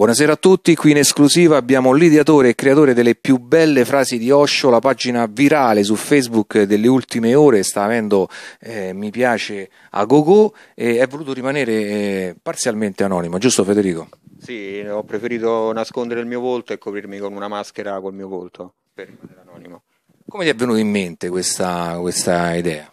Buonasera a tutti, qui in esclusiva abbiamo l'ideatore e creatore delle più belle frasi di Osho, la pagina virale su Facebook delle ultime ore, sta avendo eh, mi piace a gogo e è voluto rimanere eh, parzialmente anonimo, giusto Federico? Sì, ho preferito nascondere il mio volto e coprirmi con una maschera col mio volto per rimanere anonimo. Come ti è venuta in mente questa, questa idea?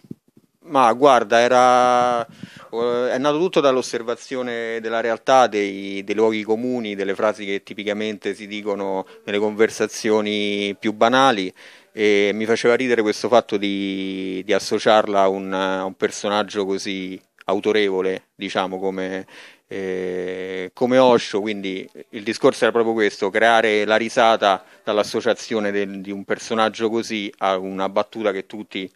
Ma guarda, era, eh, è nato tutto dall'osservazione della realtà, dei, dei, luoghi comuni, delle frasi che tipicamente si dicono nelle conversazioni più banali e mi faceva ridere questo fatto di, di associarla a un, a un, personaggio così autorevole, diciamo, come, eh, come, Osho. Quindi il discorso era proprio questo, creare la risata dall'associazione del, di un personaggio così a una battuta che tutti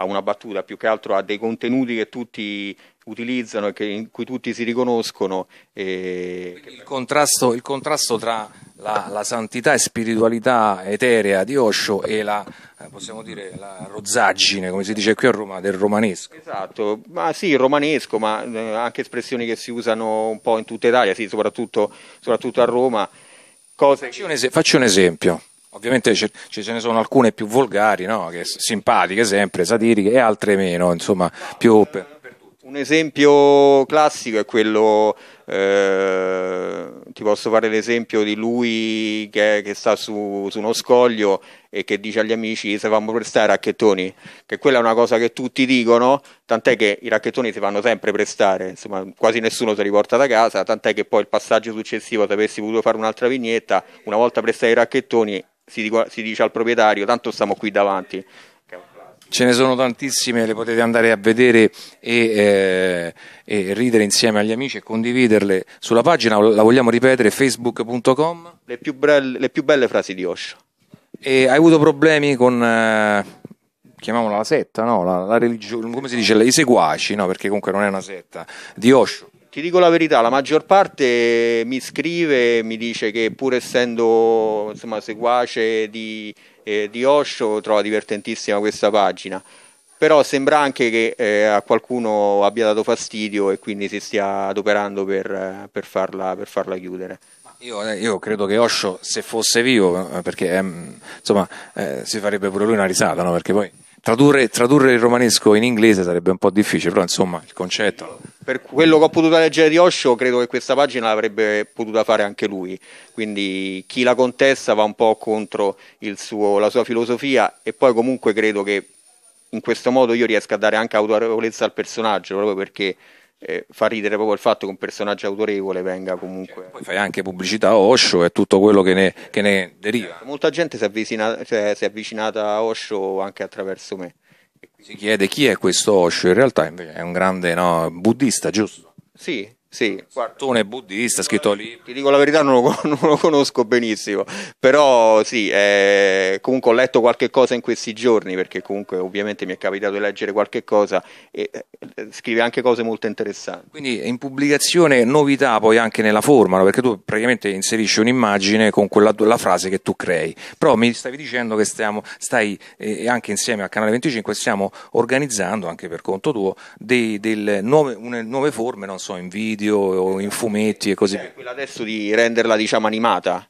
a una battuta, più che altro a dei contenuti che tutti utilizzano e che, in cui tutti si riconoscono. E... Il, contrasto, il, contrasto, tra la, la, santità e spiritualità eterea di Osho e la, eh, possiamo dire, la rozzaggine, come si dice qui a Roma, del romanesco. Esatto, ma sì, il romanesco, ma eh, anche espressioni che si usano un po' in tutta Italia, sì, soprattutto, soprattutto a Roma. Cose... Faccio, un es- faccio un esempio. Ovviamente ce, ce ne sono alcune più volgari, no? simpatiche sempre, satiriche, e altre meno, insomma, più... Un esempio classico è quello, eh, ti posso fare l'esempio di lui che, che sta su, su, uno scoglio e che dice agli amici se fanno prestare i racchettoni, che quella è una cosa che tutti dicono, tant'è che i racchettoni si fanno sempre prestare, insomma quasi nessuno se li porta da casa, tant'è che poi il passaggio successivo, se avessi potuto fare un'altra vignetta, una volta prestare i racchettoni si, si dice al proprietario tanto stiamo qui davanti. Ce ne sono tantissime, le potete andare a vedere e, eh, e, ridere insieme agli amici e condividerle sulla pagina, la vogliamo ripetere, facebook.com. Le più, le più belle frasi di Osho. E hai avuto problemi con, eh, chiamiamola la setta, no? la, la religione, come si dice, i seguaci, no? perché comunque non è una setta, di Osho. Ti dico la verità, la maggior parte mi scrive, mi dice che pur essendo insomma, seguace di, eh, di Osho trova divertentissima questa pagina però sembra anche che eh, a qualcuno abbia dato fastidio e quindi si stia adoperando per, eh, per, farla, per farla, chiudere. Io, eh, io, credo che Osho, se fosse vivo, eh, perché ehm, insomma, eh, si farebbe pure lui una risata, no? perché poi Tradurre, tradurre, il romanesco in inglese sarebbe un po' difficile, però insomma il concetto. Per quello che ho potuto leggere di Osho, credo che questa pagina l'avrebbe potuta fare anche lui. Quindi chi la contesta va un po' contro suo, la sua filosofia e poi comunque credo che in questo modo io riesca a dare anche autorevolezza al personaggio, proprio perché eh, fa ridere proprio il fatto che un personaggio autorevole venga comunque. Cioè, poi fai anche pubblicità a Osho e tutto quello che ne, che ne deriva. Certo, molta gente si è, avvicinata, cioè, si è avvicinata a Osho anche attraverso me. Si chiede chi è questo Osho, in realtà è un grande no, buddista, giusto? Sì, sì, guarda, buddista scritto lì. Ti dico la verità, non lo, non lo conosco benissimo, però sì, eh, comunque ho letto qualche cosa in questi giorni, perché comunque ovviamente mi è capitato di leggere qualche cosa e eh, scrive anche cose molto interessanti. Quindi in pubblicazione novità poi anche nella forma, no? perché tu praticamente inserisci un'immagine con quella, la frase che tu crei, però mi stavi dicendo che stiamo, stai eh, anche insieme a Canale 25 stiamo organizzando anche per conto tuo dei, delle nuove, nuove forme, non so, in video video o in fumetti e così via. Quella adesso di renderla diciamo animata?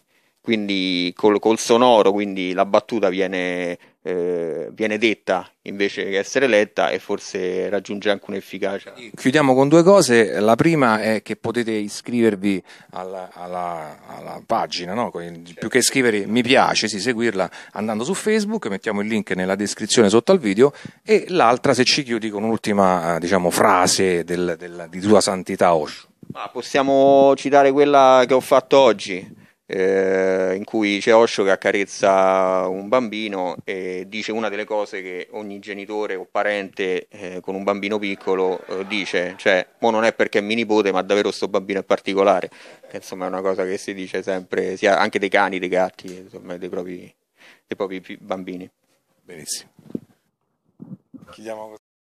quindi col, col sonoro, quindi la battuta viene, eh, viene detta invece che essere letta e forse raggiunge anche un'efficacia. Chiudiamo con due cose, la prima è che potete iscrivervi alla, alla, alla pagina, no? più che iscrivere mi piace, sì, seguirla andando su Facebook, mettiamo il link nella descrizione sotto al video e l'altra se ci chiudi con un'ultima eh, diciamo, frase del, del, di tua santità Osho. Ah, possiamo citare quella che ho fatto oggi eh, in cui c'è Osho che accarezza un bambino e dice una delle cose che ogni genitore o parente eh, con un bambino piccolo eh, dice, cioè, mo non è perché è mio nipote, ma davvero sto bambino è particolare, che insomma è una cosa che si dice sempre, sia anche dei cani, dei gatti, insomma, dei propri, dei propri bambini. Benissimo. Chiudiamo